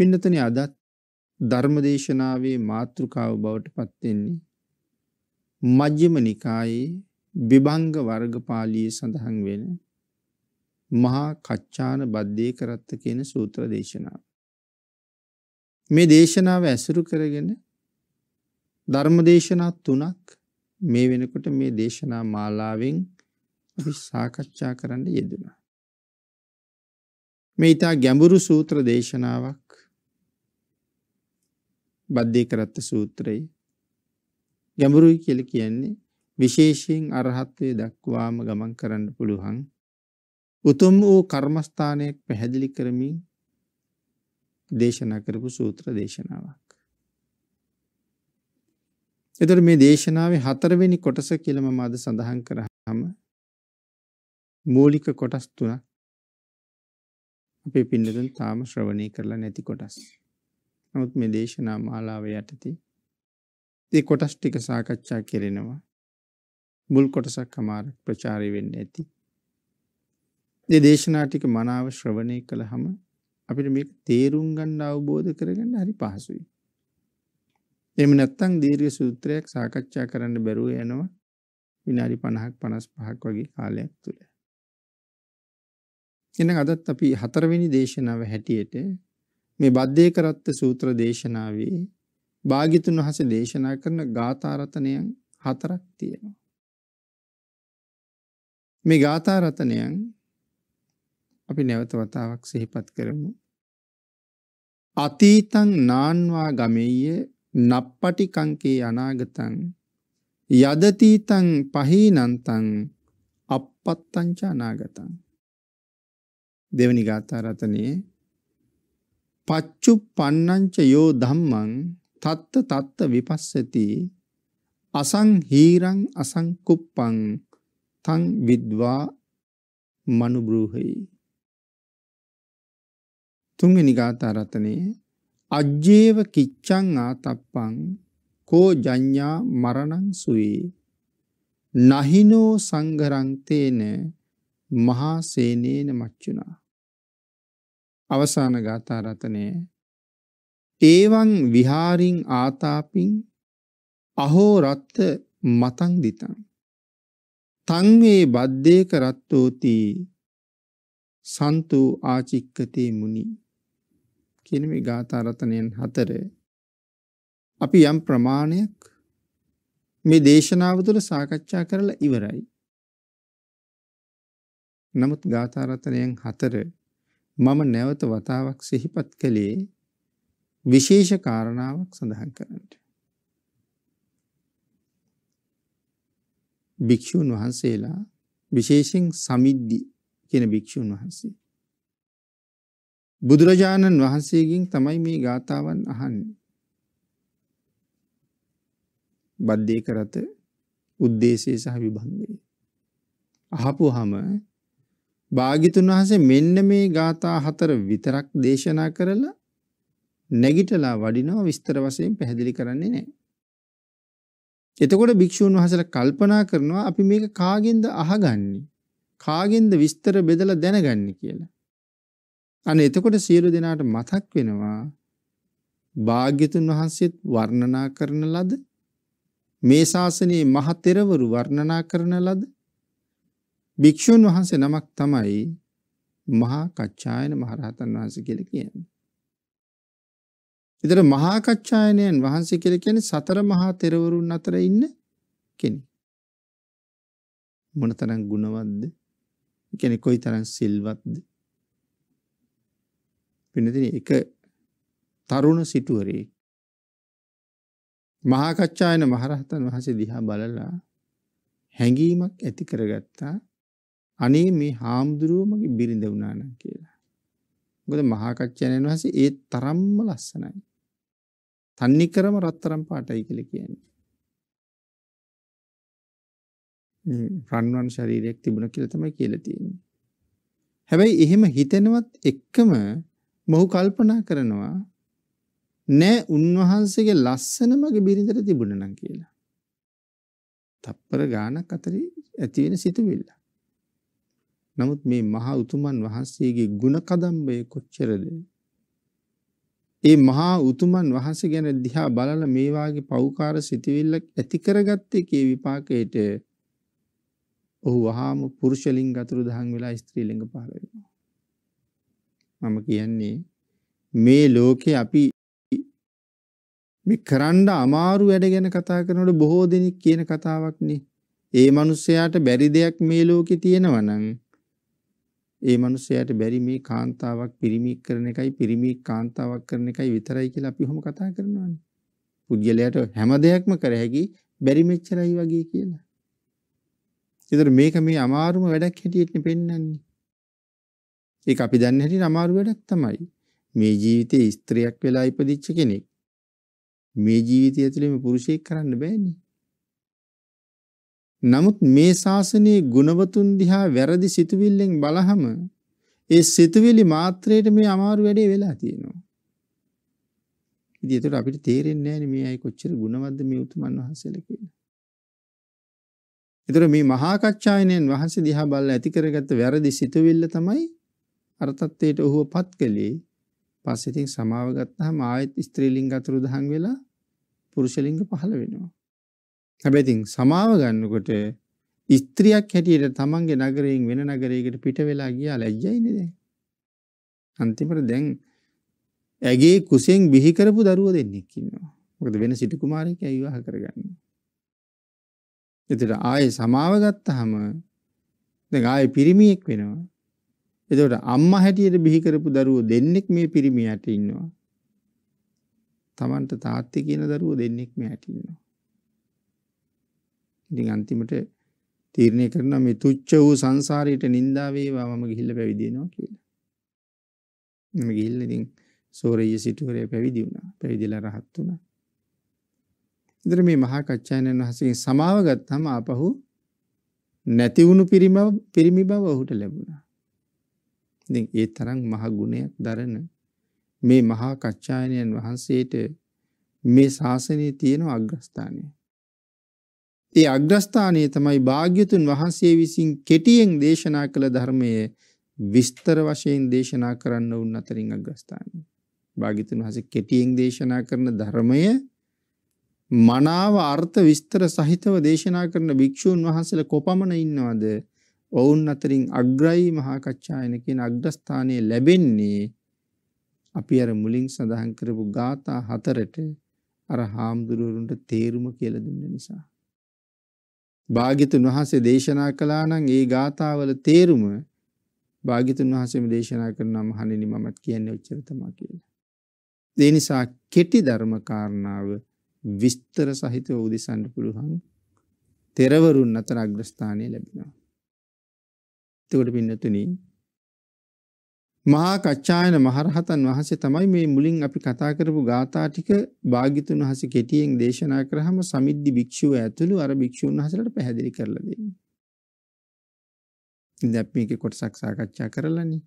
පින්නතනේ අදත් ධර්මදේශනාවේ මාතෘකාව බවට පත් වෙන්නේ මජ්ක්‍ධිම නිකායේ විභංග වර්ගපාළියේ සඳහන් වෙන මහා කච්චාන බද්දේ කරත්ත කියන සූත්‍ර දේශනාව. මේ දේශනාව ඇසුරු කරගෙන ධර්මදේශනා තුනක් මේ වෙනකොට මේ දේශනා මාලාවෙන් අපි සාකච්ඡා කරන්න යෙදුණා. මේ ඊට ගැඹුරු සූත්‍ර දේශනාවක් බද්ධය කරත්ත සූත්‍රයි. ගැඹුරුයි කියල කියන්නේ විශේෂයෙන් අරහත්වය දක්වාම ගමන් කරන්න පුළුවන්. උතුම් වූ කර්මස්ථානයක් පැහැදිලි කරමින් දේශනා කරපු සූත්‍ර දේශනාවක්. එතර මේ දේශනාවේ හතරවෙනි කොටස කියලම මාද සඳහන් කරහම මූලික කොටස් තුනක් අපේ පින්නතුන් තාම ශ්‍රවණය කරලා නැති කොටස්. නමුත් මේ දේශනා මාලාව යටති ඒ කොටස් ටික සාකච්ඡා කෙරෙනවා මුල් කොටසක් අමාරක් ප්‍රචාරය වෙන්න ඇති. දෙ දේශනාටික මනාව ශ්‍රවණය කළ හම අපිට මේ තේරුම් ගන්න අවබෝධ කරගන්න හරි පහසුයි. එම නැත්තං දීර්ය සූත්‍රයක් සාකච්ඡා කරන්න බැරුව යනවා විනාඩි පණහක් පනස් පහක් වගේ කාලයක් තුළ. එන අදත් අපි හතරවෙනි දේශනාව හැටියට මේ බද්දේ කරත්ත සූත්‍ර දේශනාවේ භාගිතුන් වහන්සේ දේශනා කරන ගාථා රතනයන් හතරක් තියෙනවා. මේ ගාථා රතනයන් අපි නැවත වතාවක් සිහිපත් කරමු. අතීතං නාන්වා ගමෙය්‍ය නප්පටිකංකේ අනාගතං යදතීතං පහීනන්තං අපත්තංච අනාගතං දෙවනි ගාථා රතනයේ පච්චු පන්නංච යෝ ධම්මං තත්ත තත්ත විපස්සති අසං හීරං අසං කුප්පං තං විද්වා මනුබ්‍රූහයි තුන්වෙනි ගාථා රත්නේ අජ්ජේව කිච්ඡං ආතප්පං කෝ ජඤ්ඤා මරණං සුවේ නහිනෝ සංඝරං තේන මහා සේනේන මච්චුනා අවසාන ගාථා රත්නය ඒවං විහාරින් ආතාපින් අහෝ රත්ත මතං දිතං තංවේ බද්දේක රත්තෝති සන්තු ආචික්කතේ මුනි කියන මේ ගාථා රත්නයන් හතර අපි යම් ප්‍රමාණයක් මේ දේශනාව තුළ සාකච්ඡා කරලා ඉවරයි. නමුත් ගාථා රත්නයන් හතර මම නැවත වතාවක් සිහිපත් කළේ විශේෂ කාරණාවක් සඳහන් කරන්නට. භික්‍ෂූන් වහන්සේලා විශේෂෙන් සමිද්ධි කියෙන භික්‍ෂූන් වහන්සේ. බුදුරජාණන් වහන්සේගෙන් තමයි මේ ගාථාවන් අහන්. බද්ධය කරත උද්දේශය සහ විබන්ධය. අහපු හම භාග්‍යතුන් වහන්සේ මෙන්න මේ ගාථා හතර විතරක් දේශනා කරලා නැගිටලා වඩිනවා විස්තර වශයෙන් පැහැදිලි කරන්නේ නැහැ. එතකොට භික්ෂුන් වහන්සේලා කල්පනා කරනවා අපි මේක කාගෙන්ද අහගන්නේ? කාගෙන්ද විස්තර බෙදලා දැනගන්නේ කියලා. අන්න එතකොට සියලු දෙනාට මතක් වෙනවා භාග්‍යතුන් වහන්සේත් වර්ණනා කරන ලද මේ ශාසනයේ මහ තෙරවරු වර්ණනා කරන ලද භික්ෂූන් වහන්සේ නමක් තමයි මහා කච්චායන මහරහතන් වහන්සේ කියලා කියන්නේ. ඉතින් මහා කච්චායනයන් වහන්සේ කියලා කියන්නේ සතර මහා තෙරවරුන් අතර ඉන්න කෙනෙක්. මොනතරම් ගුණවත්ද? කියන්නේ කොයිතරම් සිල්වත්ද? වෙනදින එක තරුණ සිටුවරේ මහා කච්චායන මහරහතන් වහන්සේ දිහා බලලා හැඟීමක් ඇති කරගත්තා අනේ මේ හාමුදුරුවමගේ බිරිඳ වුණා නම් කියලා. මොකද මහා කච්චයන් වහන්සේ ඒ තරම්ම ලස්සනයි. තන්නේ කරම රත්තරන් පාටයි කියලා කියන්නේ. රන්වන් ශරීරයක් තිබුණා කියලා තමයි කියලා තියෙන්නේ. හැබැයි එහෙම හිතෙනවත් එක්කම මොහු කල්පනා කරනවා නෑ උන්වහන්සේගේ ලස්සන මගේ බිරිඳට තිබුණා නම් කියලා. තප්පර ගානක් අතරේ ඇති වෙන සිතුවිල්ල. නමුත් මේ මහා උතුමන් වහන්සේගේ ගුණ කදම්බය කොච්චරද? ඒ මහා උතුමන් වහන්සේ ගැන දිහා බලලා මේ වාගේ පෞකාර සිටිවිල්ලක් ඇති කරගත්තේ කේ විපාකයට ඔහු වහාම පුරුෂ ලිංග අතුරු දහන් වෙලා ස්ත්‍රී ලිංග පහළ වෙනවා. මම කියන්නේ මේ ලෝකේ අපි මේ කරන්න අමාරු වැඩ ගැන කතා කරනකොට බොහෝ දෙනෙක් කියන කතාවක් නේ. ඒ මිනිස්යාට බැරි දෙයක් මේ ලෝකේ තියෙනවා නම් ඒ මනුස්සයාට බැරි මේ කාන්තාවක් පිරිමික් කරන එකයි පිරිමික් කාන්තාවක් කරන එකයි විතරයි කියලා අපි ඔහොම කතා කරනවානේ. පුද්ගලයාට හැම දෙයක්ම කර හැකි බැරි මෙච්චරයි වගේ කියලා. ඒතර මේක මේ අමාරුම වැඩක් හැටියට පෙන්වන්නේ. ඒක අපි දන්න හැටියට අමාරු වැඩක් තමයි. මේ ජීවිතේ ස්ත්‍රියක් වෙලා ඉපදිච්ච කෙනෙක් මේ ජීවිතය ඇතුලේ මේ පුරුෂයෙක් කරන්න බෑනේ. නමුත් මේ ශාසනයේ ගුණවතුන් දිහා වැරදි සිතුවිල්ලෙන් බලහම ඒ සිතුවිලි මාත්‍රයට මේ අමාරු වැඩේ වෙලා තියෙනවා. ඉතින් ඒතර අපිට තේරෙන්නේ නැහැ මේ අය කොච්චර ගුණවත්ද මේ උතුමන් වහන්සේලා කියලා. ඒතර මේ මහා කච්චායනයන් වහන්සේ දිහා බලලා ඇති කරගත්ත වැරදි සිතුවිල්ල තමයි අර තත්ත්වයට ඔහුවපත් කළේ. පස්සේ ඉතින් සමාව ගත්තාම ආයෙත් ස්ත්‍රීලිංග අතුරුදහන් වෙලා පුරුෂලිංග පහළ වෙනවා. හැබැතින් සමාව ගන්නකොට ස්ත්‍රියක් හැටියට තමන්ගේ නගරයෙන් වෙන නගරයකට පිට වෙලා ගියා ලැජ්ජයිනේ දැන්. අන්තිමට දැන් ඇගේ කුසෙන් බිහි කරපු දරුවෝ දෙන්නෙක් ඉන්නවා. මොකද වෙන සිටු කුමාරයෙක් විවාහ කරගන්නේ. එතකොට ආයේ සමාව ගත්තාම දැන් ආයේ පිරිමියෙක් වෙනවා. එතකොට අම්මා හැටියට බිහි කරපු දරුවෝ දෙන්නෙක් මේ පිරිමියට ඉන්නවා. තමන්ට තාත්තේ කියන දරුවෝ දෙන්නෙක් මෙයාට ඉන්නවා. ඉතින් අන්තිමට තීරණය කරනවා මේ තුච්ච වූ සංසාරයට නිඳා වේවා මම ගිහිල්ලා පැවිදි වෙනවා කියලා. මම ගිහිල්ලා ඉතින් සෝරෙය සිටුවරේ පැවිදි වුණා. පැවිදිලා රහත් වුණා. ඉතින් මේ මහා කච්චායනන් වහන්සේගෙන් සමාව ගත්තාම ආපහු නැති වුණු පිරිම පිරිමි බව ඔහුට ලැබුණා. ඉතින් ඒ තරම් මහ ගුණයක් දරන මේ මහා කච්චායනන් වහන්සේට මේ ශාසනයේ තියෙන අග්‍රස්ථානය ඒ අග්‍රස්ථානයේ තමයි භාග්‍යතුන් වහන්සේ විසින් කෙටියෙන් දේශනා කළ ධර්මයේ විස්තර වශයෙන් දේශනා කරන්න උන් අතරින් අග්‍රස්ථානය. භාග්‍යතුන් වහන්සේ කෙටියෙන් දේශනා කරන ධර්මය මනාව අර්ථ විස්තර සහිතව දේශනා කරන භික්ෂූන් වහන්සේලා කොපමණ ඉන්නවද? ඔවුන් අතරින් අග්‍රයි මහා කච්චායන කියන අග්‍රස්ථානයේ ලැබෙන්නේ අපි අර මුලින් සඳහන් කරපු ગાථා හතරට අර හාමුදුරුවරුන්ට තේරුම කියලා දුන්න නිසා. භාග්‍යතුන් වහන්සේ දේශනා කළා නම් ඒ ගාථාවල තේරුම භාග්‍යතුන් වහන්සේම දේශනා කරනවා මහණෙනි මමත් කියන්නේ ඔච්චර තමයි කියලා. ඒ නිසා කෙටි ධර්ම කාරණාව විස්තර සහිතව උදෙසන්න පුළුවන් තෙරවරුන් අතර අග්‍රස්ථානය ලැබෙනවා. එතකොට පින්නතුනි මහා කච්චායන මහරහතන් වහන්සේ තමයි මේ මුලින් අපි කතා කරපු ගාථා ටික භාග්‍යතුන් වහන්සේ කෙටියෙන් දේශනා කරාම සමිද්දි භික්ෂුව ඇතුළු අර භික්ෂුන් වහන්සේලාට පැහැදිලි කරලා දෙන්නේ. ඉතින් අපි මේකේ කොටසක් සාකච්ඡා කරලානේ.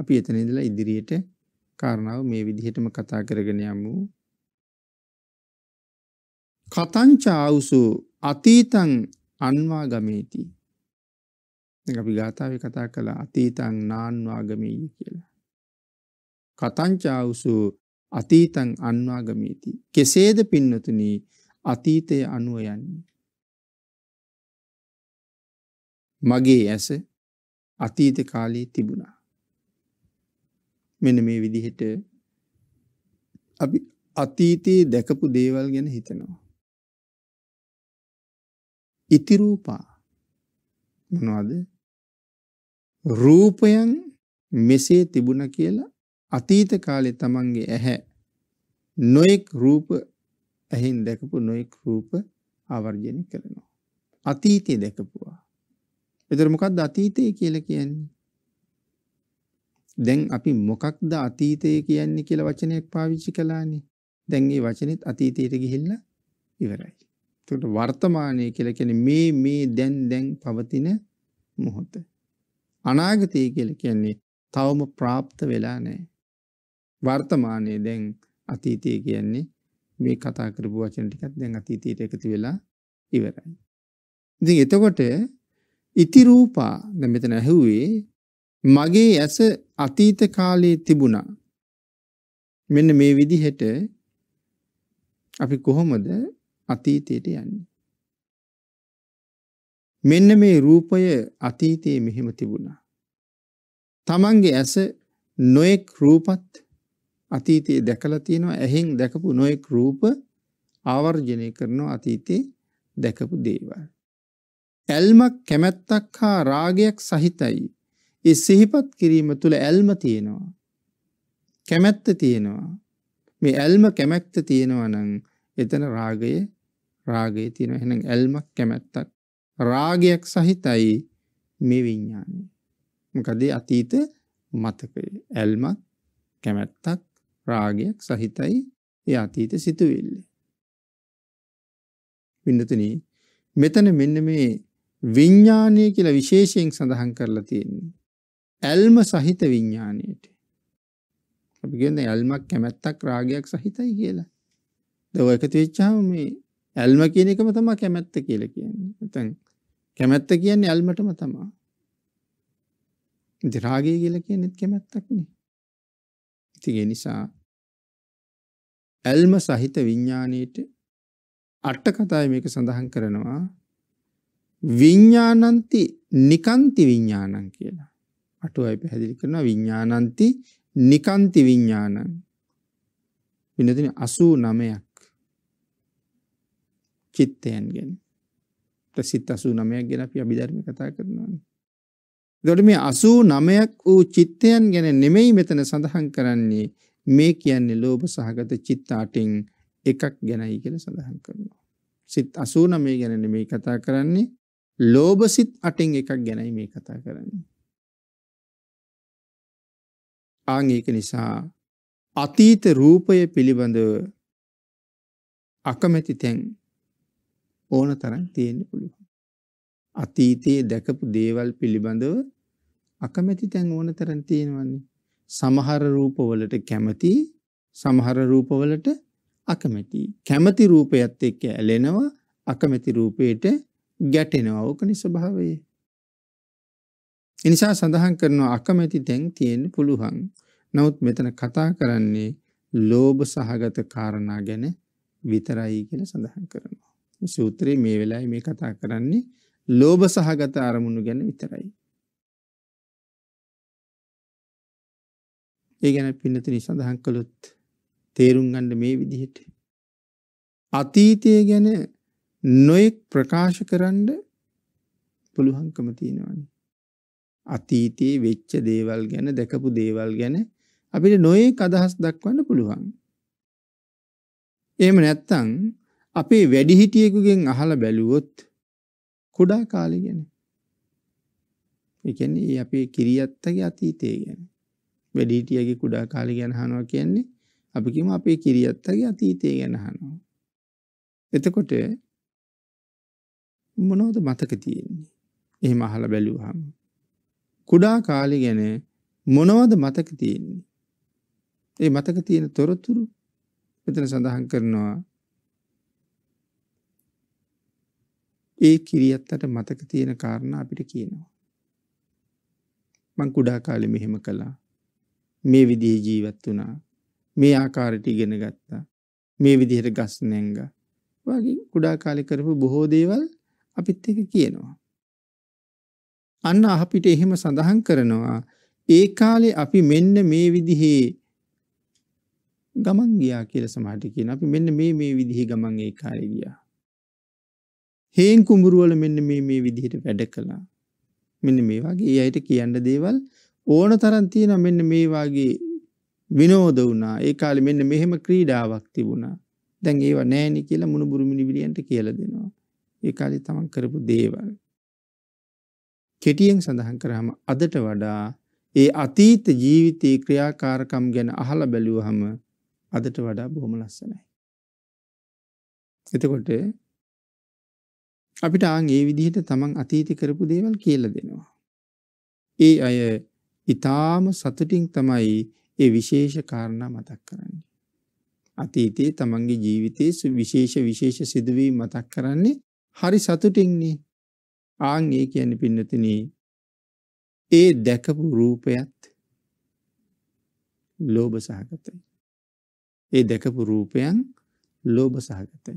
අපි එතන ඉඳලා ඉදිරියට කාරණාව මේ විදිහටම කතා කරගෙන යමු. කතංච ආවුසු අතීතං අන්වා ගමේති අපි ගාථාව කතා කළ අතීතන් නාන්වාගමීය කියලා. කතංචාවුසු අතීතන් අන්වාගමීති. කෙසේද පින්නතුනි අතීතය අනුව යන්නේ. මගේ ඇස අතීත කාලයේ තිබුණා. මෙන මේ විදිහට අපි අතීතයේ දැකපු දේවල් ගැන හිතනවා. ඉතිරූපා මොනවාද රූපයන් මෙසේ තිබුණ කියලා අතීත කාලේ තමන්ගේ ඇහැ නොයෙක් රූප ඇහෙන් දැකපු නොයෙක් රූප ආවර්ජනය කරනවා. අතීතයේ දැකපුවා. එතකොට මොකක්ද අතීතය කියලා කියන්නේ? දැන් අපි මොකක්ද අතීතය කියන්නේ කියලා වචනයක් පාවිච්චි කළානේ. දැන් මේ වචනේත් අතීතයට ගිහිල්ලා ඉවරයි. එතකොට වර්තමානය කියලා කියන්නේ මේ මේ දැන් දැන් පවතින මොහොත. අනාගතය කියල කියන්නේ තවම ප්‍රාප්ත වෙලා නෑ. වර්තමානය දැන් අතීතය කියන්නේ මේ කතා කරපු වචන ටිකත් දැන් අතීතයට එකතු වෙලා ඉවරයි. ඉතින් එතකොට ඉතිරූපා දැන් මෙතන ඇහුවේ මගේ ඇස අතීත කාලයේ තිබුණා. මෙන්න මේ විදිහට අපි කොහොමද අතීතයට යන්නේ? මෙන්න මේ රූපය අතීතයේ මෙහෙම තිබුණා. තමන්ගේ ඇස නොයෙක් රූපත් අතීතයේ දැකලා තියෙනවා ඇහෙන් දැකපු නොයෙක් රූප ආවර්ජනය කරනවා අතීතයේ දැකපු දේවල්. ඇල්මක් කැමැත්තක් හා රාගයක් සහිතයි. ඒ සිහිපත් කිරීම තුළ ඇල්ම තියෙනවා. කැමැත්ත තියෙනවා. මේ ඇල්ම කැමැත්ත තියෙනවා නම් එතන රාගය රාගය තියෙනවා. එහෙනම් ඇල්මක් කැමැත්තක් රාගයක් සහිතයි මේ විඤ්ඥානය. මොකද අතීත මතකය ඇල්මත් කැමැත්තත් රාගයක් සහිතයි ඒ අතීත සිතුවිල්ල. පිඩතුන මෙතන මෙන්න මේ විඤ්ඥානය කියලා විශේෂයෙන් සඳහන් කරලා තියෙන්නේ. ඇල්ම සහිත විඤ්ඥානයට. අපිගෙන්ද ඇල්මක් කැමැත්තක් රාගයක් සහිතයි කියලා. දව එකතු වෙච්චාව මේ ඇල්ම කියන එකම තමා කැමැත්ත කියල කියන්නේ. කැමැත්ත කියන්නේ ඇල්මටම තමා. ඉතින් රාගය කියලා කියන්නේත් කැමැත්තක් නේ. ඉතින් ඒ නිසා ඇල්ම සහිත විඥාණයට අට කතාවේ මේක සඳහන් කරනවා විඥානන්ති නිකාන්ති විඥානං කියලා. අටුවයි පැහැදිලි කරනවා විඥානන්ති නිකාන්ති විඥානං. විනදින 89ක් චිත්තයන් ගැන සිත් අසූ නමයක් ගැන අපි අභිධර්ම කතා කරනවා. දොට මේ අසූ නමයක් වූ චිත්තයන් ගැන නෙමෙයි මෙතන සඳහන් කරන්නේ මේ කියන්නේ ලෝභ සහගත චිත්තාටින් එකක් ගැනයි කියල සඳහන් කරනවා. සිත් අසූ නමේ ගැන නෙමෙයි කතා කරන්නේ ලෝභ සිත් අටෙන් එකක් ගැනයි මේ කතා කරන්නේ. ආංඒක නිසා අතීත රූපය පිළිබඳව අකමැති තැන් ඕන තරම් තියෙන්න පුළුවන්. අතීතයේ දැකපු දේවල් පිළිබඳව අකමැති තැන් ඕන තරම් තියෙනවන්නේ. සමහර රූපවලට කැමති, සමහර රූපවලට අකමැති. කැමති රූපයත් එක්ක ඇලෙනවා, අකමැති රූපයට ගැටෙනවා. ඕකනි ස්වභාවය. එනිසා සඳහන් කරනවා අකමැති තැන් තියෙන්න පුළුවන්. නමුත් මෙතන කතා කරන්නේ ලෝභ සහගත කාරණා ගැන විතරයි කියලා සඳහන් කරනවා. සූත්‍රයේ මේ වෙලාවේ මේ කතා කරන්නේ ලෝභ සහගත අරමුණු ගැන විතරයි. ඒ ගැන පින්නතිනි සඳහන් කළොත් තේරුම් ගන්න මේ විදිහට අතීතය ගැන නොයෙක් ප්‍රකාශ කරන්න පුළුවන්කම තියෙනවනේ. අතීතයේ වෙච්ච දේවල් ගැන දැකපු දේවල් ගැන අපිට නොයෙක් අදහස් දක්වන්න පුළුවන්. එහෙම නැත්නම් අපේ වැඩිහිටියෙකුගෙන් අහලා බැලුවොත් කුඩා කාලේ ගැන. ඒ කියන්නේ අපේ කිරියත්තගේ අතීතය ගැන. වැඩිහිටියගේ කුඩා කාලේ ගැන අහනවා කියන්නේ අපි කියමු අපේ කිරියත්තගේ අතීතය ගැන අහනවා. එතකොට මොනවද මතක තියෙන්නේ? එහෙම අහලා බැලුවාම කුඩා කාලේ ගැන මොනවද මතක තියෙන්නේ? ඒ මතක තියෙන තොරතුරු මෙතන සඳහන් කරනවා ඒ කිරියත්තට මතක තියෙන කාරණ අපිට කියනවා. මං කුඩා කාලෙ මෙහෙම කළා. මේ විදිහ ජීවත් වනා මේ ආකාරට ඉගෙන ගත්තා මේ විදිහට ගස් නැංග වගේ කුඩා කාලි කරපු බොහෝ දේවල් අපිත් එක කියනවා. අන්න අපිට එහෙම සඳහන් කරනවා ඒ කාලේ අපි මෙන්න මේ විදිහේ ගමන් ගියා කියලා සමහරට කියන අපි මෙන්න මේ මේ විදිහේ ගමන් ඒ කාලේ ගියා. හේන් කුඹුරුවල මෙන්න මේ මේ විදිහට වැඩ කළා මෙන්න මේ වගේ අයට කියන්න දේවල් ඕන තරන් තියෙන මෙන්න මේ වගේ විනෝද වුණා ඒ කාලේ මෙන්න මෙහෙම ක්‍රීඩාවක් තිබුණා දැන් ඒවා නෑනි කියලා මුණුබුරු මිනිවිලියන්ට කියලා දෙනවා ඒ කාලේ තමන් කරපු දේවල් කෙටියෙන් සඳහන් කරාම අදට වඩා ඒ අතීත ජීවිතයේ ක්‍රියාකාරකම් ගැන අහලා බැලුවහම අදට වඩා බොහොම ලස්සනයි එතකොට අපිට ආන් ඒ විදිහට තමන් අතීති කරපු දේවල් කියලා දෙනවා. ඒ අය ඊටාම සතුටින් තමයි ඒ විශේෂ කාරණා මතක් කරන්නේ. අතීතයේ තමන්ගේ ජීවිතයේ විශේෂ විශේෂ සිදුවීම් මතක් කරන්නේ හරි සතුටින්නේ. ආන් ඒ කියන්නේ පින්නතිනි ඒ දැකපු රූපයත් ලෝභ සහගතයි. ඒ දැකපු රූපයන් ලෝභ සහගතයි.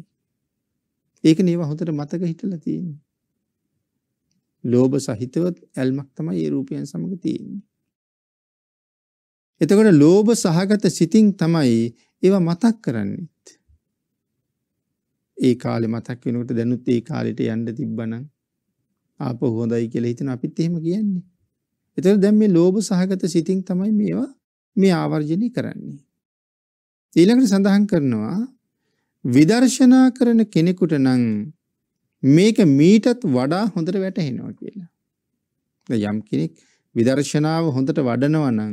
ඒක නේවා හොතට මතක හිටලා තියෙන්නේ. ලෝභ සහිතව ඇල්මක් තමයි ඒ රූපයන් සමග තියෙන්නේ. එතකොට ලෝභ සහගත සිතින් තමයි ඒවා මතක් කරන්නේත්. ඒ කාලේ මතක් වෙනකොට දැනුත් ඒ කාලෙට යන්න තිබ්බනම් ආපහු හොඳයි කියලා හිතන අපිත් එහෙම කියන්නේ. එතකොට දැන් මේ ලෝභ සහගත සිතින් තමයි මේවා මේ ආවර්ජනය කරන්නේ. ඊළඟට සඳහන් කරනවා විදර්ශනා කරන කෙනෙකුට නම් මේක මීටත් වඩා හොඳට වැටහෙනවා කියලා. යම් කෙනෙක් විදර්ශනාව හොඳට වඩනවා නම්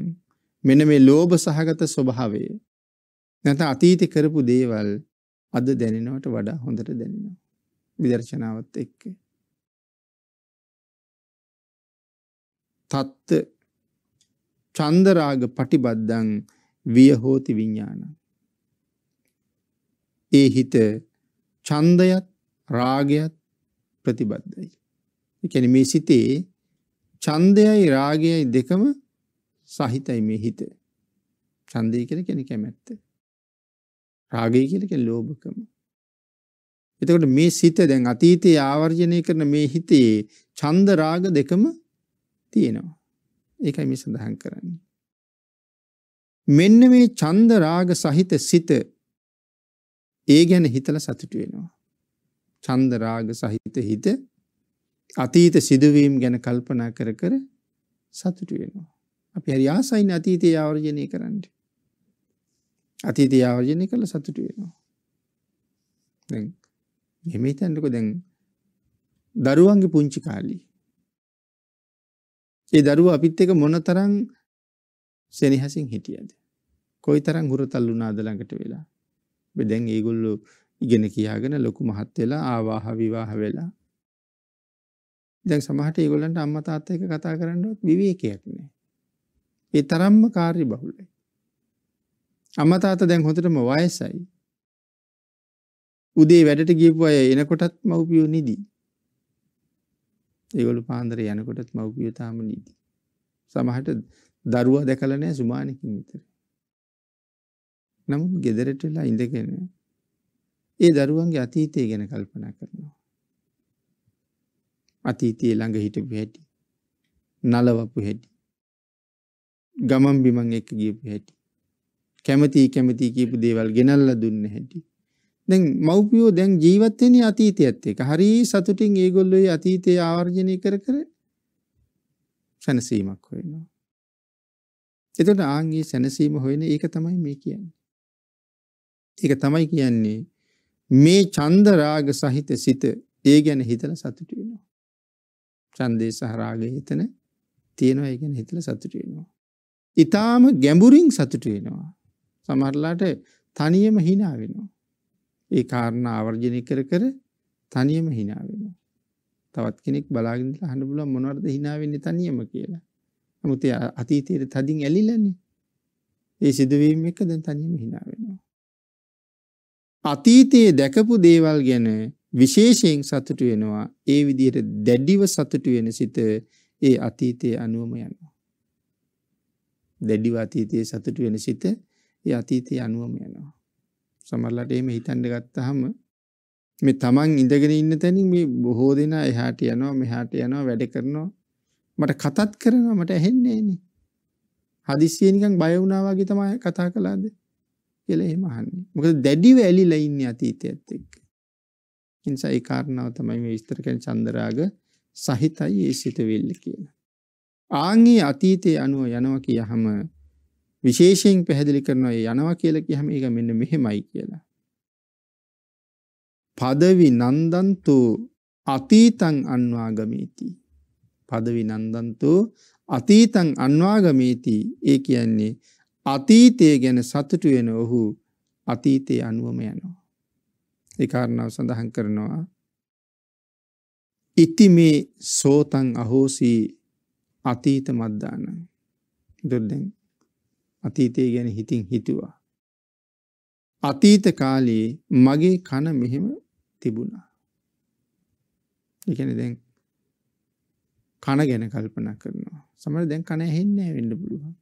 මෙන්න මේ ලෝභ සහගත ස්වභාවය නැත්නම් අතීතේ කරපු දේවල් අද දැනෙනවට වඩා හොඳට දැනෙනවා. විදර්ශනාවත් එක්ක. තත්ත චන්දරාග පටිබද්දං විය හෝති විඥානං ඒ හිත ඡන්දයත් රාගයත් ප්‍රතිබද්ධයි. ඒ කියන්නේ මේ සිතේ ඡන්දයයි රාගයයි දෙකම සහිතයි මේ හිත. ඡන්දය කියලා කියන්නේ කැමැත්ත. රාගය කියලා කියන්නේ ලෝභකම. එතකොට මේ සිත දැන් අතීතයේ ආවර්ජනය කරන මේ හිතේ ඡන්ද රාග දෙකම තියෙනවා. ඒකයි මේ සඳහන් කරන්නේ. මෙන්න මේ ඡන්ද රාග සහිත සිත ඒ ගැන හිතල සතුට වෙනවා. චන්දරාග සහිත හිත අතීත සිදුවීම් ගැන කල්පනා කර කර සතුට වෙනවා. අපි හරි ආසයින අතීතය ආවර්ජනය කරන්න. අතීතය ආවර්ජනය කළ සතුට වෙනවා. මෙමතැන්ටක දැන් දරුවන්ගේ පුංචි කාලී. ඒ දරුව අපිත් එක මොන තරං සෙනහසින් හිටියද. කොයි තරං හුරතල්ලු නාදළඟට වෙලා දැන් ඒගොල්ලු ඉගෙන කියාගෙන ලොකු මහත් වෙලා ආවාහ විවාහ වෙලා දැන් සමහට ඒගොලන්ට අම්ම තාත්තයක කතා කරන්නත් විවේකයක් නෑ. ඒ තරම්ම කාර්ය බහුලයි. අමතාත දැන් හොඳටම වයසයි. උදේ වැඩට ගියපු අය එනකොටත් මව්පියෝ නිදී. ඒගොලු පාන්දර යනකොටත් මව්පියෝ තාම නිදී. සමහට දරුවා දැකලා නෑ සුමානකින් විතර. නමුත් ගෙදරට වෙලා ඉඳගෙන ඒ දරුවන්ගේ අතීතය ගැන කල්පනා කරනවා. අතීතයේ ළඟ හිටපු හැටි නලවපු හැටි ගමන් බිමන් එක්ක ගියපු හැටි කැමති කැමති කියපු දේවල් ගෙනල්ලා දුන්න හැටි දැන් මව්පියෝ දැන් ජීවත් වෙන්නේ අතීතයත් එක්ක හරි සතුටින් ඒගොල්ලෝ අතීතය ආවර්ජනය කර කර සැනසීමක් හොයනවා එතකොට ආන්ගේ සැනසීම හොයන ඒක තමයි මේ කියන්නේ ඒක තමයි කියන්නේ මේ චන්ද රාග සහිත සිත ඒ ගැන හිතලා සතුටු වෙනවා. ඡන්දේ සහ රාගය හිතන තියෙනවා ඒ ගැන හිතලා සතුටු වෙනවා. ඊටාම ගැඹුරින් සතුටු වෙනවා. සමහරලාට තනියම hina වෙනවා. ඒ කාරණා ආවර්ජනය කර කර තනියම hina වෙනවා. තවත් කෙනෙක් බලාගෙන ඉඳලා අහන්න බුණා මොනවද hina වෙන්නේ තනියම කියලා. නමුත් අතීතයේ තදින් ඇලිලානේ. ඒ සිදුවීම් එක දැන් තනියම hina වෙනවා. අතීතයේ දැකපු දේවල් ගැන විශේෂයෙන් සතුටු වෙනවා. ඒ විදිහට දැඩිව සතුටු වෙන සිත ඒ අතීතයේ අනුවම යනවා. දැඩිව අතීතයේ සතුටු වෙන සිත ඒ අතීතයේ අනුවම යනවා. සමහරලාට එහෙම හිතන්න ගත්තාම මේ තමන් ඉඳගෙන ඉන්න තැනින් මේ බොහෝ දෙනා එහාට යනවා මෙහාට යනවා වැඩ කරනවා මට කතත් කරනවා මට ඇහෙන්නේ නෑනේ. හදිස්සියෙන් නිකන් බය වුණා වගේ තමයි කතා කළාද? කියලා එහෙම අහන්නේ. මොකද දැඩිව ඇලිලා ඉන්නේ අතීතයත් එක්ක. ඒ නිසා ඒ කාරණාව තමයි මේ විස්තර කරන චන්දරාග සහිතයි ඒ සිතවිල්ල කියලා. ආන්ගේ අතීතයේ අනුව යනවා කියහම විශේෂයෙන් පැහැදිලි කරනවා ඒ යනවා කියලා කියහම ඒක මෙන්න මෙහෙමයි කියලා. පදවි නන්දන්තු අතීතං අන්වාගමේති. පදවි නන්දන්තු අතීතං අන්වාගමේති. ඒ කියන්නේ අතීතය ගැන සතුටු වෙන ඔහු අතීතයේ අනුවම යනවා. ඒ කාරණාව සඳහන් කරනවා. ඉති මේ සෝතන් අහෝසී අතීත මද්දාන. දුර්දෙන් අතීතය ගැන හිතින් හිතුවා. අතීත කාලයේ මගේ කන මෙහෙම තිබුණා. එකන දැන් කන ගැන කල්පනා කරනවා සමර දැන් කන ඇහෙන්නේ වෙන්න පුළුවන්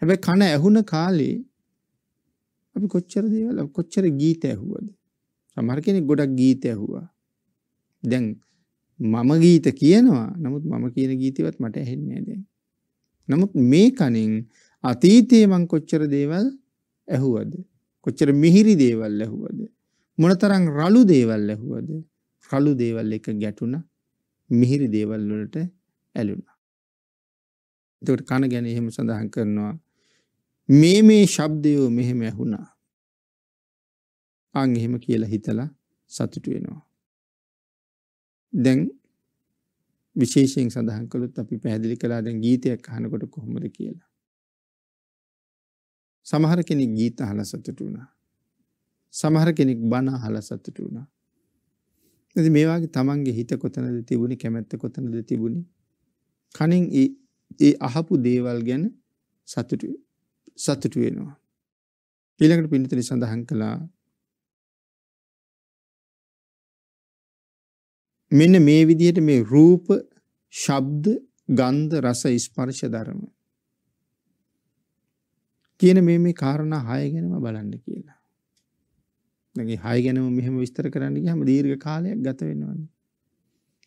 හැබැයි කන ඇහුන කාලේ අපි කොච්චර දේවල් කොච්චර ගීත ඇහුවද? සමහර කෙනෙක් ගොඩක් ගීත ඇහුවා. දැන් මම ගීත කියනවා. නමුත් මම කියන ගීතේවත් මට ඇහෙන්නේ නැහැ නමුත් මේ කණෙන් අතීතයේ මං කොච්චර දේවල් ඇහුවද? කොච්චර මිහිරි දේවල් ඇහුවද? මොනතරම් රළු දේවල් ඇහුවද? රළු දේවල් එක ගැටුණා. මිහිරි දේවල් වලට ඇලුනා. ඒකට කන ගැන එහෙම සඳහන් කරනවා මේ මේ ශබ්දයෝ මෙහෙම ඇහුණා. අං එහෙම කියලා හිතලා සතුටු වෙනවා. දැන් විශේෂයෙන් සඳහන් කළොත් අපි පැහැදිලි කළා දැන් ගීතයක් අහනකොට කොහොමද කියලා. සමහර කෙනෙක් ගීත අහලා සතුටු වුණා. සමහර කෙනෙක් බණ අහලා සතුටු වුණා. ඉතින් මේ වගේ තමන්ගේ හිත කොතනද තිබුණේ කැමැත්ත කොතනද තිබුණේ කණින් ඒ අහපු දේවල් ගැන සතුටු සතුටු වෙනවා. ඊළඟට පින්නතනි සඳහන් කළා මෙන්න මේ විදිහට මේ රූප, ශබ්ද, ගන්ධ, රස, ස්පර්ශ ධර්ම කියන මේ මේ කාරණා හය ගැනම බලන්න කියලා. දැන් මේ හය ගැනම මෙහෙම විස්තර කරන්න ගියාම දීර්ඝ කාලයක් ගත වෙනවානේ.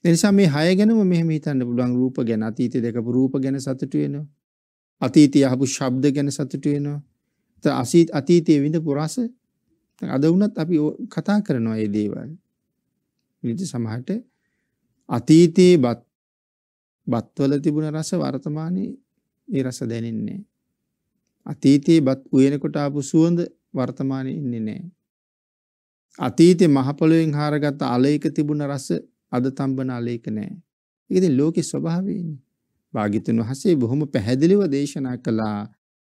එනිසා මේ හය ගැනම මෙහෙම හිතන්න පුළුවන් රූප ගැන අතීතයේ දැකපු රූප ගැන සතුටු වෙනවා. අතීතය අහපු ශබ්ද ගැන සතුටු වෙනවා. අසීත් අතීතයේ විඳපු රස අද වුණත් අපි කතා කරනවා මේ දේවල්. විවිධ සමහරට අතීතයේ බත් බත්වල තිබුණ රස වර්තමානයේ ඒ රස දැනෙන්නේ අතීතයේ බත් උයනකොට ආපු සුවඳ වර්තමානයේ ඉන්නේ නැහැ. අතීතේ මහ පොළොවෙන් හාරගත්ත අලේක තිබුණ රස අද තම්බන අලේක නැහැ. ඒක ඉතින් ලෝකේ ස්වභාවයනේ. භාග්‍යතුන් වහන්සේ බොහොම පැහැදිලිව දේශනා කළා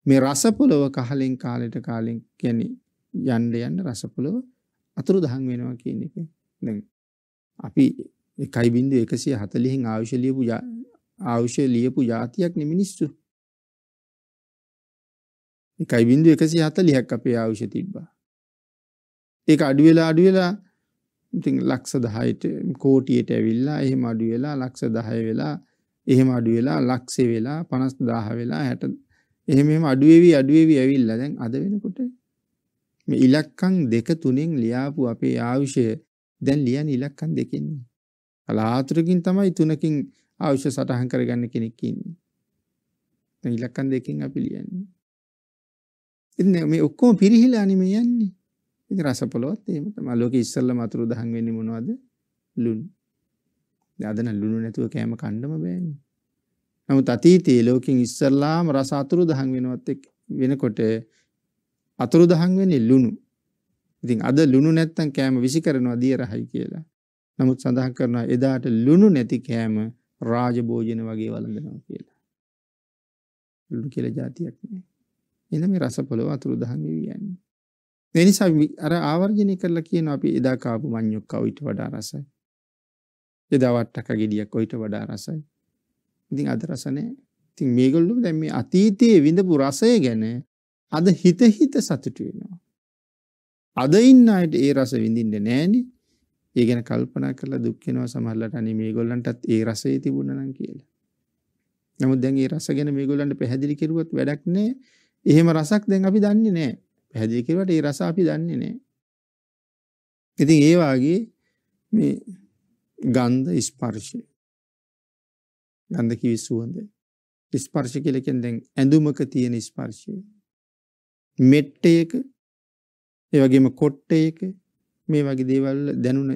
මේ රස පොළව කහලෙන් කාලෙට කාලෙන් කියන්නේ යන්න යන්න රස පොළව අතුරුදහන් වෙනවා කියන එක. දැන් අපි 1.140න් ආයුෂ ලියපු ආයුෂ ලියපු જાතියක් නෙ මිනිස්සු. 1.140ක් අපේ ආයුෂ තිබ්බා. ඒක අඩු වෙලා අඩු වෙලා ඉතින් ලක්ෂ 10ට කෝටියට ඇවිල්ලා එහෙම අඩු වෙලා ලක්ෂ 10 වෙලා එහෙම අඩු වෙලා ලක්ෂේ වෙලා 50000 වෙලා 60 එහෙම එහෙම අඩු වෙවි අඩු වෙවි ඇවිල්ලා දැන් අද වෙනකොට මේ ඉලක්කම් දෙක තුනෙන් ලියාපු අපේ ආවිෂය දැන් ලියන ඉලක්කම් දෙකෙන් කලාතුරකින් තමයි තුනකින් ආවිෂය සටහන් කරගන්න කෙනෙක් ඉන්නේ දැන් ඉලක්කම් දෙකෙන් අපි ලියන්නේ ඉතින් මේ ඔක්කොම පිරිහිලානේ මේ යන්නේ ඉතින් රසපොලවත් එහෙම තමයි ලෝකෙ ඉස්සල්ලාම අතුරු දහන් වෙන්නේ මොනවද ලුණු අදන ලුණු නැතුව කෑම කණ්ඩම බෑන්නේ. නමුත් අතීතයේ ලෝකෙන් ඉස්සරලාම රස අතුරු දහන් වෙනවත් එක් වෙනකොට අතුරු දහන් වෙන්නේ ලුණු. ඉතින් අද ලුණු නැත්තම් කෑම විසි කරනවා දිය රහයි කියලා. නමුත් සඳහන් කරනවා එදාට ලුණු නැති කෑම රාජභෝජන වගේ වළඳනවා කියලා. ලුණු කියලා જાතියක් නෑ. එන මේ රස පොළව අතුරු දහන් වෙවි යන්නේ. ඒ නිසා අර ආවර්ජනය කරලා කියන අපි එදා කාපු මඤ්ඤොක්කව ඊට වඩා රසයි. එදවට්ටක ගෙඩියක් ඔයිට වඩා රසයි. ඉතින් අද රස නැහැ. ඉතින් මේගොල්ලෝ දැන් මේ අතීතයේ විඳපු රසය ගැන අද හිත හිත සතුටු වෙනවා. අද ඉන්න අයට ඒ රස විඳින්න නැහනේ. ඒ ගැන කල්පනා කරලා දුක් වෙනවා සමහරලාට අනේ මේගොල්ලන්ටත් ඒ රසය තිබුණා නම් කියලා. නමුත් දැන් ඒ රස ගැන මේගොල්ලන්ට පැහැදිලි කරුවොත් වැඩක් නැහැ. එහෙම රසක් දැන් අපි දන්නේ නැහැ. පැහැදිලි කරුවට ඒ රස අපි දන්නේ නැහැ. ඉතින් ඒ වාගේ මේ ගන්ධ ස්පර්ශය. ගන්ධ කිවි සුවඳ. ස්පර්ශ කියලා කියන්නේ දැන් ඇඳුමක තියෙන ස්පර්ශය. මෙට්ටයක ඒ වගේම කොට්ටයක මේ වගේ දේවල් දැනුන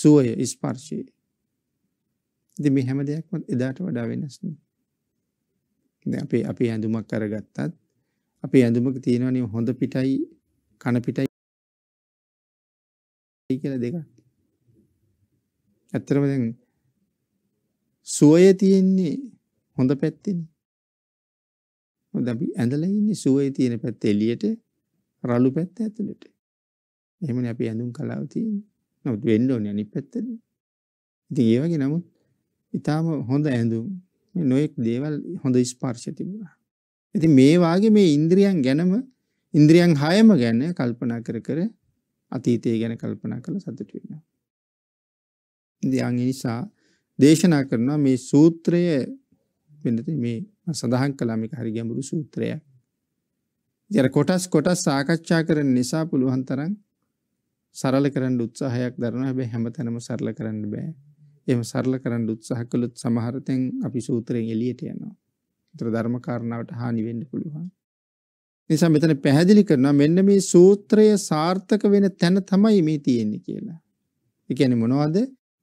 සුවය ස්පර්ශය. ඉතින් මේ හැම දෙයක්ම එදාට වඩා වෙනස් නේ. දැන් අපි අපි ඇඳුමක් අරගත්තත් අපි ඇඳුමක තියෙනවනේ හොඳ පිටයි කන පිටයි කියලා දෙකක්. ඇත්තරම දැන් සුවය තියෙන්නේ හොඳ පැත්තෙනේ. මොකද අපි ඇඳලා ඉන්නේ සුවය තියෙන පැත්ත එළියට රළු පැත්ත ඇතුළට. එහෙමනේ අපි ඇඳුම් කලාව තියෙන්නේ. නමුත් වෙන්න ඕනේ අනිත් පැත්තනේ. ඉතින් ඒ වගේ නමුත් ඊටාම හොඳ ඇඳුම් මේ නොඑක් දේවල් හොඳ ස්පර්ශ තිබුණා. ඉතින් මේ වාගේ මේ ඉන්ද්‍රියන් ගැනම ඉන්ද්‍රියන් හයම ගැන කල්පනා කර කර අතීතය ගැන කල්පනා කරලා සතුට වෙනවා. ඉතින් නිසා දේශනා කරනවා මේ සූත්‍රය වෙනති මේ සඳහන් කළා මේක හරි ගැඹුරු සූත්‍රයක්. ඉතින් කොටස් කොටස් සාකච්ඡා කරන නිසා පුළුවන් තරම් සරල කරන්න උත්සාහයක් දරනවා හැබැයි හැමතැනම සරල කරන්න බෑ. එහෙම සරල කරන්න උත්සාහ කළොත් සමහර තැන් අපි සූත්‍රයෙන් එළියට යනවා. ඒතර ධර්ම කාරණාවට හානි වෙන්න පුළුවන්. නිසා මෙතන පැහැදිලි කරනවා මෙන්න මේ සූත්‍රය සාර්ථක වෙන තැන තමයි මේ තියෙන්නේ කියලා. ඒ කියන්නේ මොනවද?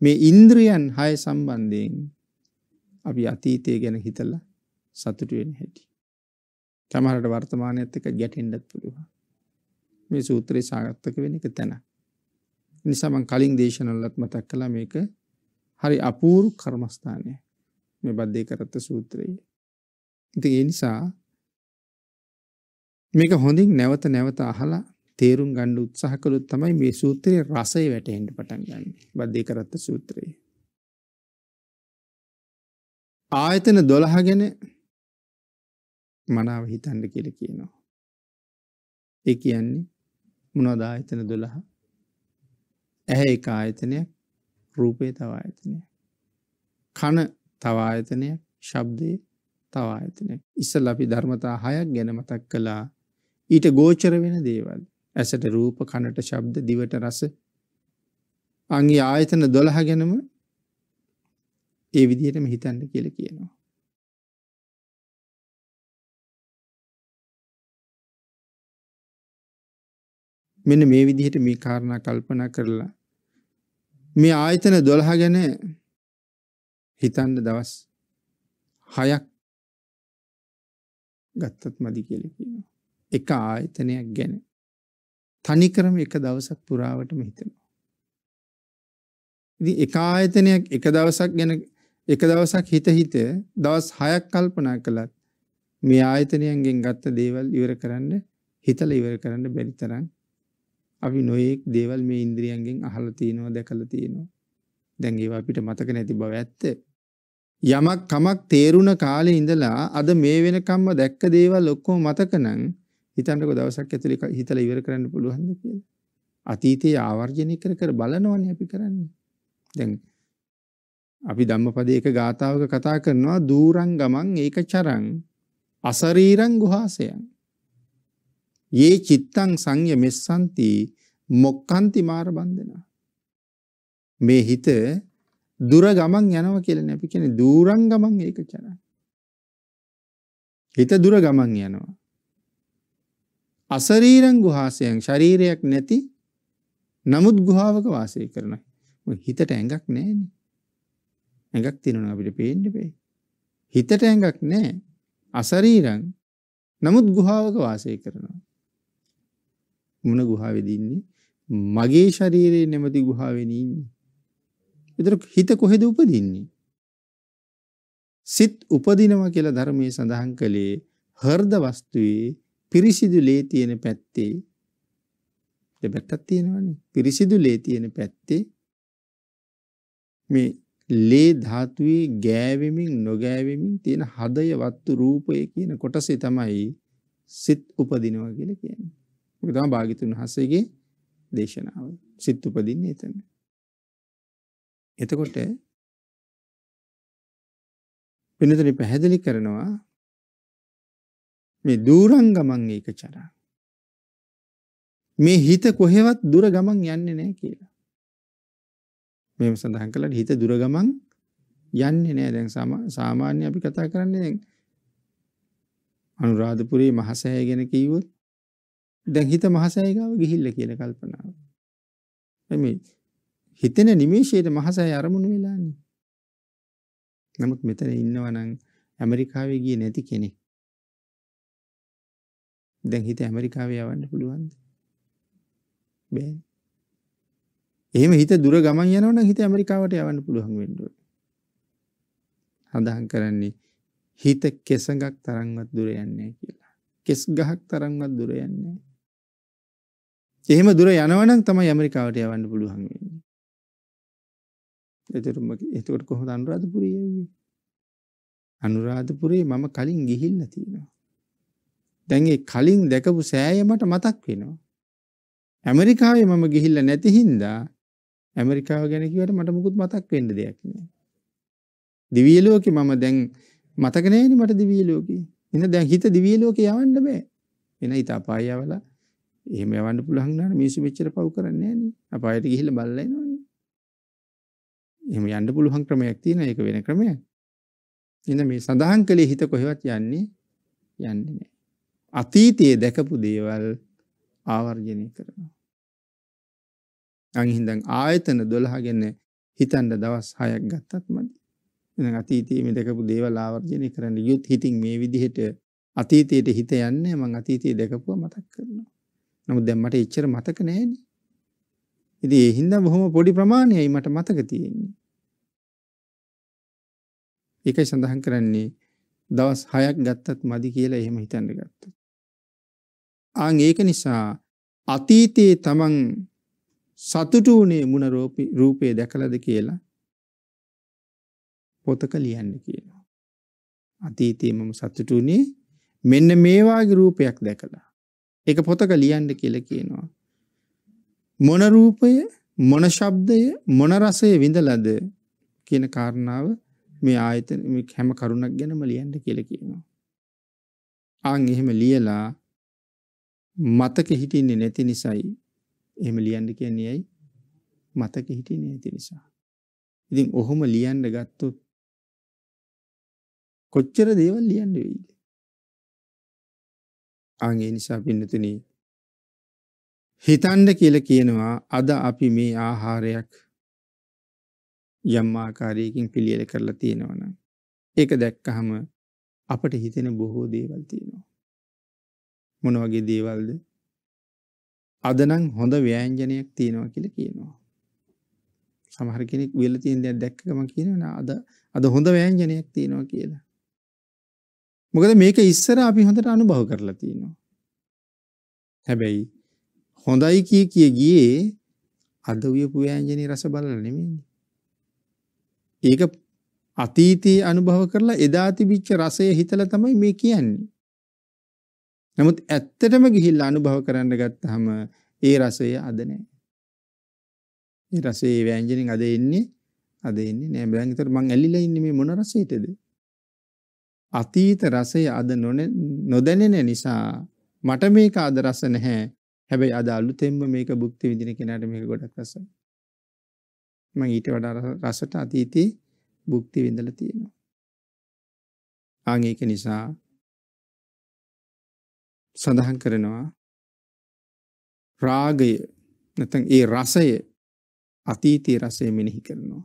මේ ඉන්ද්‍රියන් හය සම්බන්ධයෙන් අපි අතීතය ගැන හිතලා සතුටු වෙන හැටි. සමහරට වර්තමානයත් එක්ක ගැටෙන්නත් පුළුවන්. මේ සූත්‍රේ සාගතක වෙන එක තැන. නිසා මම කලින් දේශනවලත් මතක් කළා මේක හරි අපූර්ව කර්මස්ථානය. මේ බද්දේ කරත්ත සූත්‍රය. ඉතින් ඒ නිසා මේක හොඳින් නැවත නැවත අහලා තේරුම් ගන්න උත්සාහ කළොත් තමයි මේ සූත්‍රයේ රසය වැටහෙන්න පටන් ගන්න. බද්දේකරත්ත සූත්‍රය. ආයතන 12 ගැන මනාව හිතන්න කියලා කියනවා. ඒ කියන්නේ මොනවද ආයතන 12? ඇහැ එක ආයතනයක්, රූපේ තව ආයතනයක්. කන තව ආයතනයක්, ශබ්දේ තව ආයතනයක්. ඉස්සෙල්ලා අපි ධර්මතා හයක් ගැන මතක් කළා. ඊට ගෝචර වෙන දේවල්. ඇසට රූප කනට ශබ්ද දිවට රස අංගේ ආයතන දොළහ ගැනම ඒ විදිහටම හිතන්න කියල කියනවා. මෙන මේ විදිහට මේ කාරණා කල්පනා කරලා මේ ආයතන දොළහ ගැන හිතන්න දවස් හයක් ගත්තත් මදි කියල කියනවා. එක ආයතනයක් ගැන තනිකරම එක දවසක් පුරාවටම හිතෙනවා. ඉතින් එක ආයතනයක් එක දවසක් ගැන එක දවසක් හිත හිත දවස් 6ක් කල්පනා කළත් මේ ආයතනයෙන් ගත්ත දේවල් ඉවර කරන්න හිතලා ඉවර කරන්න බැරි තරම් අපි නොයේක් දේවල් මේ ඉන්ද්‍රියන්ගෙන් අහලා තියෙනවා දැකලා තියෙනවා. දැන් ඒවා අපිට මතක නැති බව ඇත්ත. යමක් කමක් තේරුණ කාලේ ඉඳලා අද මේ වෙනකම්ම දැක්ක දේවල් ඔක්කොම මතක නම් හිතන්නකෝ දවසක් ඇතුලේ හිතලා ඉවර කරන්න පුළුවන්ද කියලා. අතීතයේ ආවර්ජනය කර කර බලනවනේ අපි කරන්නේ. දැන් අපි ධම්මපදයේ එක ගාතාවක කතා කරනවා දූරං ගමං ඒක චරං අසරීරං ගුහාසයන්. යේ චිත්තං සංය මෙස්සන්ති මොක්කන්ති මාර බන්ධනා. මේ හිත දුර ගමන් යනවා කියලා අපි කියන්නේ දූරං ගමං ඒක චරං. හිත දුර ගමන් යනවා. අසරීරං ගුහාසයන් ශරීරයක් නැති නමුත් ගුහාාවක වාසය කරන හිතට ඇඟක් නෑන ඇඟක් තිනුන අපිට පේන්ඩබේ හිතට ඇඟක් නෑ අසරීරං නමුත් ගුහාාවක වාසය කරනවා මුණ ගුහාවෙදන්නේ මගේ ශරීරයේ නැමති ගුහාාවෙනන්නේ එතර හිත කොහෙද උපදින්නේ සිත් උපදිනව කියලා ධර්මය සඳහන් කළේ හර්ද වස්තුයේ පිරිසිදු ලේ තියෙන පැත්තේ දෙපැත්තක් තියෙනවනේ. පිරිසිදු ලේ තියෙන පැත්තේ මේ ලේ ධාතුවේ ගෑවෙමින් නොගෑවෙමින් තියෙන හදය වත්තු රූපය කියන කොටසේ තමයි සිත් උපදිනවා කියලා කියන්නේ. ඒක තමයි භාග්‍යතුන් හසේගේ දේශනාව. සිත් උපදින්නේ එතන. එතකොට වෙනතනි පැහැදිලි කරනවා මේ දූරං ගමන් ඒක චරා. මේ හිත කොහෙවත් දුර ගමන් යන්නේ නෑ කියලා. මෙම සඳහන් කළට හිත දුර ගමන් යන්නේ නෑ දැන් සාමාන්‍ය අපි කතා කරන්නේ දැන් අනුරාධපුරේ මහසෑය ගැන කිව්වොත් දැන් හිත මහසෑය ගාව ගිහිල්ලා කියන කල්පනාව. මේ හිතෙන නිමේෂයේ මහසෑය අරමුණු වෙලානේ. නමුත් මෙතන ඉන්නවනම් ඇමරිකාවේ ගියේ නැති කෙනෙක් දැන් හිත ඇමරිකාව යවන්න පුළුවන්ද බෑ එහෙම හිත දුර ගමන් යනවන හිත ඇමරිකාවට යවන්න පුළුවන් වෙන්ඩුව හඳහන් කරන්නේ හිත කෙසඟක් තරංවත් දුර යන්නේ කියලා කෙස් ගහක් තරංවත් දුර යන්නේ එහෙම දුර යනවනම් තම ඇමරිකාවට යවන්න පුළුවන් වෙන්නේ එතුරුම එතුකට කොහොඳ අනුරාධපුරයේ අනුරාධපුරේ මම කලින් ගිහිල්ල තියෙනවා දැන් ඒ කලින් දැකපු සෑය මට මතක් වෙනවා. ඇමරිකාවේ මම ගිහිල්ලා නැති හින්දා ඇමරිකාව ගැන කිව්වට මට මුකුත් මතක් වෙන්න දෙයක් නෑ. දිව්‍ය ලෝකේ මම දැන් මතක නෑනේ මට දිව්‍ය ලෝකේ. එහෙනම් දැන් හිත දිව්‍ය ලෝකේ යවන්න බෑ. එහෙනම් හිත අපාය යවලා එහෙම යවන්න පුළුවන් නම් මිනිස්සු මෙච්චර පව් කරන්නේ නෑනේ. අපායට ගිහිල්ලා බලලා එනවනේ. එහෙම යන්න පුළුවන් ක්‍රමයක් තියෙනවා ඒක වෙන ක්‍රමයක්. එහෙනම් මේ සඳහන් කලේ හිත කොහෙවත් යන්නේ යන්නේ නෑ. අතීතයේ දැකපු දේවල් ආවර්ජනය කරනවා. අහිදන් ආයතන දොළහගන්න හිතන්ට දවස් හයක් ගත්තත් මදි. එ අතීතයේ මේ දැකපු දේවල් ආවර්ජනය කරන්න යුත් හිතින් මේ විදිහට අතීතයට හිත යන්න මං අතීතයේ දැකපුව මතක් කරනවා. නමුත් දැම්මට ඉච්චර මතක නෑන. ඉති එහින්ද බොහොම පොඩි ප්‍රමාණයයි මට මතක තියෙන්නේ. එකයි සඳහන් කරන්නේ දවස් හයක් ගත්තත් මදි කියලා එහෙම හිතන්න ගත්ත. ආන් ඒක නිසා අතීතයේ තමන් සතුටු වුණේ මුණ රූපේ දැකලාද කියලා පොතක ලියන්න කියනවා. අතීතයේ මම සතුටු වුණේ මෙන්න මේ වාගේ රූපයක් දැකලා. ඒක පොතක ලියන්න කියලා කියනවා. මොන රූපය, මොන ශබ්දය, මොන රසය විඳලාද කියන කාරණාව මේ ආයතන හැම කරුණක් ගැනම ලියන්න කියලා කියනවා. ආන් එහෙම ලියලා මතක හිටින්නේ නැති නිසයි එහෙම ලියන්න කියන්නේ ඇයි මතක හිටින්නේ නැති නිසා. ඉතින් ඔහොම ලියන්න ගත්තොත් කොච්චර දේවල් ලියන්න වෙයිද? ආන් ඒ නිසා පින්නතුනි හිතන්න කියලා කියනවා අද අපි මේ ආහාරයක් යම් ආකාරයකින් පිළියෙල කරලා තියෙනවා නම් ඒක දැක්කහම අපට හිතෙන බොහෝ දේවල් තියෙනවා. මොන වගේ දේවල්ද අදනම් හොඳ ව්‍යංජනයක් තියෙනවා කියලා කියනවා සමහර කෙනෙක් වෙල තියෙන දෙයක් දැක්කම කියනවා අද අද හොඳ ව්‍යංජනයක් තියෙනවා කියලා මොකද මේක ඉස්සර අපි හොඳට අනුභව කරලා තියෙනවා හැබැයි හොඳයි කිය කිය ගියේ අද උයපු ව්‍යංජනේ රස බලලා නෙමෙයිනේ ඒක අතීතයේ අනුභව කරලා එදා තිබිච්ච රසය හිතලා තමයි මේ කියන්නේ නමුත් ඇත්තටම ගිහිල්ලා අනුභව කරන්න ගත්තාම ඒ රසය අද නැහැ. ඒ රසයේ ව්‍යංජනෙන් අද එන්නේ අද එන්නේ නෑ බෑන් ඒතර මං ඇලිලා ඉන්නේ මේ මොන රසයටද අතීත රසය අද නොදැනෙන නිසා මට මේක අද රස නැහැ හැබැයි අද අලුතෙන්ම මේක භුක්ති විඳින කෙනාට මේක ගොඩක් රසයි මං ඊට වඩා රසට අතීතේ භුක්ති විඳලා තියෙනවා ආන් ඒක නිසා සඳහන් කරනවා රාගය නැතන් ඒ රසය අතීතයේ රසය මෙනෙහි කරනවා.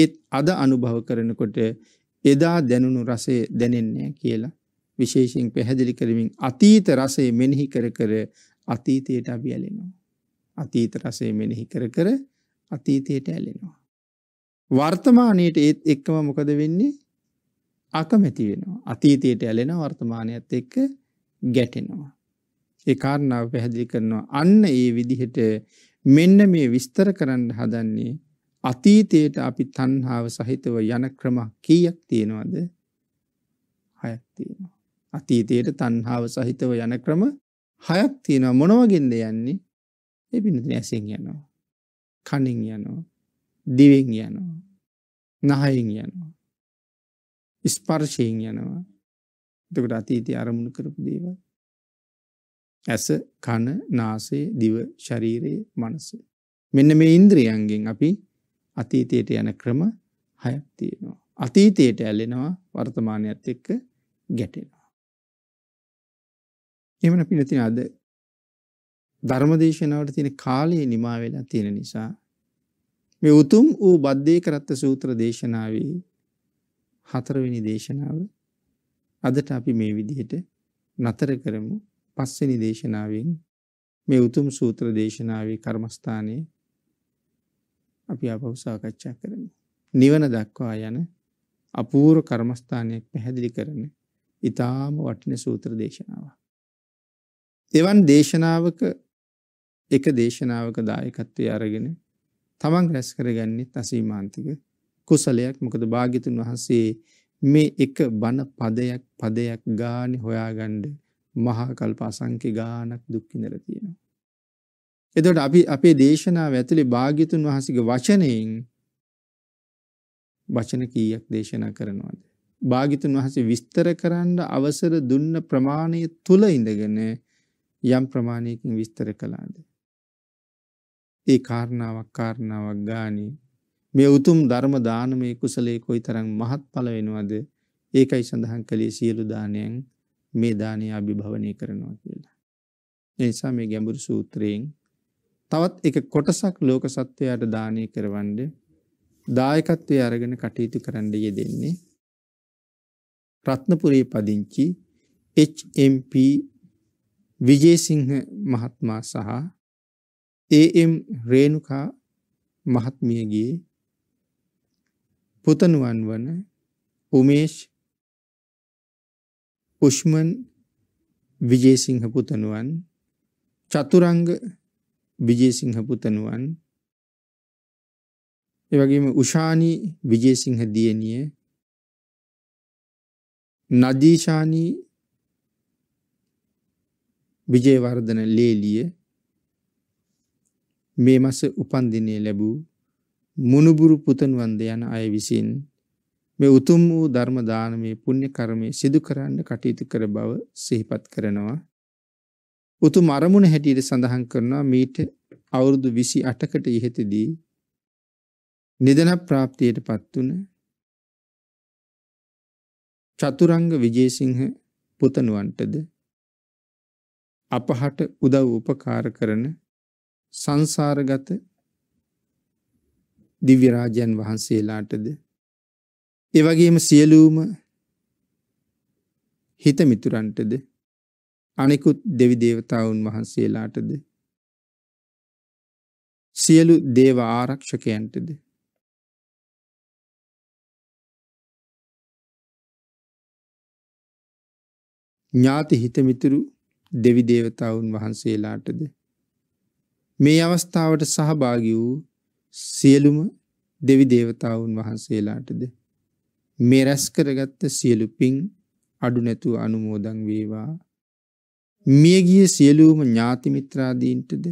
ඒත් අද අනුභව කරනකොට එදා දැනුණු රසය දැනෙන්නේ කියලා විශේෂයෙන් පැහැදිලි කරමින් අතීත රසය මෙනෙහි කර කර අතීතයට අපි ඇලෙනවා. අතීත රසය මෙනෙහි කර කර අතීතයට ඇලෙනවා. වර්තමානයට ඒත් එක්කම මොකද වෙන්නේ අකමැති වෙනවා. අතීතයට ඇලෙන වර්තමානයත් එක්ක ගැටෙනවා. ඒ කාරණාව පැහැදිලි කරනවා. අන්න ඒ විදිහට මෙන්න මේ විස්තර කරන්න හදන්නේ අතීතයට අපි තණ්හාව සහිතව යන ක්‍රම කීයක් තියෙනවද? හයක් තියෙනවා. අතීතයට තණ්හාව සහිතව යන ක්‍රම හයක් තියෙනවා. මොනවගෙන්ද යන්නේ? ඒ පින්නතේ ඇසෙන් යනවා. කනින් යනවා. දිවෙන් යනවා. නහයෙන් යනවා. ස්පර්ශයෙන් යනවා. එතකොට අතීතය අරමුණු කරපු දේවල්. ඇස කන නාසේ දිව ශරීරයේ මනස. මෙන්න මේ ඉන්ද්‍රියන්ගෙන් අපි අතීතයට යන ක්‍රම හයක් තියෙනවා. අතීතයට ඇල්ලෙනවා වර්තමානයත් එක්ක ගැටෙනවා. එමන පිනතින අද ධර්මදේශනාවට තියෙන කාලයේ නිමා වෙලා තියෙන නිසා මේ උතුම් වූ බද්ධය කරත්ත සූත්‍ර දේශනාවේ හතරවෙනි දේශනාව අදට අපි මේ විදිහට නතර කරමු පස්වෙනි දේශනාවෙන් මේ උතුම් සූත්‍ර දේශනාවේ කර්මස්ථානයේ අපි ආපහු සාකච්ඡා කරමු. නිවන දක්වා යන අපූර්ව කර්මස්ථානයක් පැහැදිලි කරන ඊටාම වටින සූත්‍ර දේශනාවක්. එවන් දේශනාවක එක දේශනාවක දායකත්වයේ අරගෙන තමන් රැස් කරගන්නෙත් අසීමාන්තික කුසලයක්. මොකද භාග්‍යතුන් වහන්සේ මේ එක බන පදයක් පදයක් ගානේ හොයාගන්න මහා කල්ප අසංඛේ ගානක් දුක් විඳලා තියෙනවා. එතකොට අපි අපේ දේශනාව ඇතුලේ භාග්‍යතුන් වහන්සේගේ වචනයෙන් වචන කීයක් දේශනා කරනවද? භාග්‍යතුන් වහන්සේ විස්තර කරන්න අවසර දුන්න ප්‍රමාණය තුල ඉඳගෙන යම් ප්‍රමාණයකින් විස්තර කළාද? ඒ කාරණාවක් කාරණාවක් ගානේ මේ උතුම් ධර්ම දානමේ කුසලයේ කොයිතරම් මහත්ඵල වෙනවද ඒකයි සඳහන් කළේ සියලු දානයන් මේ දානය අභිභවනය කරනවා කියලා. ඒ නිසා මේ ගැඹුරු සූත්‍රයෙන් තවත් එක කොටසක් ලෝක සත්වයාට දානය කරවන්න දායකත්වයේ අරගෙන කටයුතු කරන්න යෙදෙන්නේ රත්නපුරේ පදිංචි HMP විජේසිංහ මහත්මයා සහ AM රේණුකා මහත්මියගේ පුතණුවන් වන උමේෂ් උෂ්මන් විජේසිංහ පුතණුවන් චතුරංග විජේසිංහ පුතණුවන් ඒ වගේම උෂානි විජේසිංහ දියණිය නදීෂානි විජේවර්ධන ලේලිය මේ මස උපන්දිනය ලැබූ මුණුබුරු පුතන්වන්ද යන අය විසින් මේ උතුම් වූ ධර්ම දානමේ පුණ්‍ය කර්මය සිදු කරන්න කටයුතු කර බව සිහිපත් කරනවා. උතුම් අරමුණ හැටියට සඳහන් කරනවා මීට අවුරුදු 28කට ඉහතදී නිදන ප්‍රාප්තියටපත් වුණ චතුරංග විජේසිංහ පුතණුවන්ටද අපහට උදව් උපකාර කරන සංසාරගත දිව්‍යරාජයන් වහන්සේලාටද එවගේම සියලූම හිත මිතුරන්ටද අනෙකුත් දෙවි දේවතාවුන් වහන්සේලාටද සියලු දේව ආරක්ෂකයන්ටද ඥාති හිතමිතුරු දෙවි දේවතාවුන් වහන්සේලාටද මේ අවස්ථාවට සහභාගි වූ සියලුම දෙවි දේවතාවුන් වහන්සේලාටද මේ රැස් කරගත්ත සියලු පිං අඩු නැතුව අනුමෝදන් වේවා මියගිය සියලුම ඥාති මිත්‍රාදීන්ටද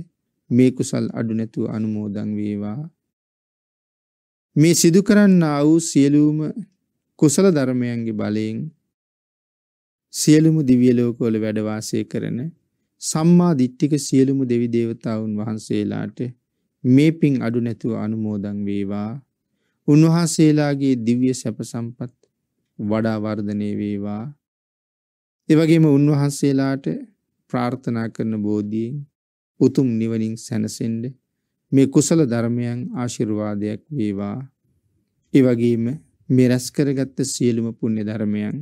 මේ කුසල් අඩු නැතුව අනුමෝදන් වේවා මේ සිදු කරන්නා වූ සියලුම කුසල ධර්මයන්ගේ බලයෙන් සියලුම දිව්‍ය ලෝකවල වැඩ වාසය කරන සම්මා දිට්ඨික සියලුම දෙවි දේවතාවුන් වහන්සේලාට මේ පින් අඩු නැතුව අනුමෝදන් වේවා උන්වහන්සේලාගේ දිව්‍ය සැප සම්පත් වඩා වර්ධනය වේවා එවැගේම උන්වහන්සේලාට ප්‍රාර්ථනා කරන බෝධියෙන් උතුම් නිවනින් සැනසෙන්න මේ කුසල ධර්මයන් ආශිර්වාදයක් වේවා එවැගේම මේ රැස් කරගත්ත සියලුම පුණ්‍ය ධර්මයන්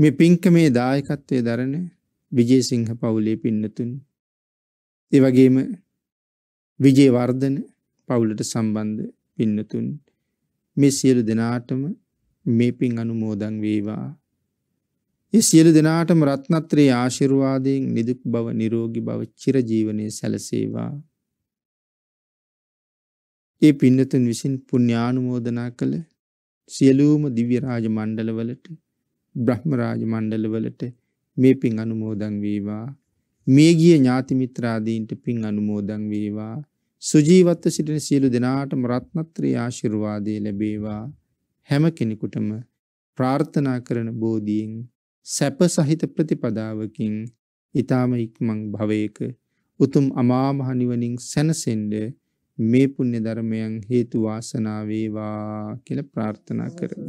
මේ පින්කමේ දායකත්වයේ දරන විජේසිංහ පවුලේ පින්නතුන් එවැගේම විජේවර්ධන පවුලට සම්බන්ධ පින්නතුන් මේ සියලු දෙනාටම මේ පින් අනුමෝදන් වේවා. ඒ සියලු දෙනාටම රත්නත්‍රයේ ආශිර්වාදයෙන් නිදුක් බව නිරෝගී බව චිරජීවනයේ සැලසේවා. ඒ පින්නතුන් විසින් පුණ්‍යානුමෝදනා කළ සියලුම දිව්‍ය රාජ මණ්ඩලවලට බ්‍රහ්ම රාජ මණ්ඩලවලට මේ පින් අනුමෝදන් වේවා. මේ ගිය ඥාති මිත්‍රාදීන්ට පින් අනුමෝදන් වේවා සුජීවත්ව සිටින සියලු දෙනාටම රත්නත්‍රී ආශිර්වාදය ලැබේවා හැම කෙනෙකුටම ප්‍රාර්ථනා කරන බෝධීන් සැප සහිත ප්‍රතිපදාවකින් ඊ타ම ඉක්මන් භවයක උතුම් අමා මහ නිවනින් සැනසෙන්න මේ පුණ්‍ය ධර්මයන් හේතු වාසනා වේවා කියලා ප්‍රාර්ථනා කරමි.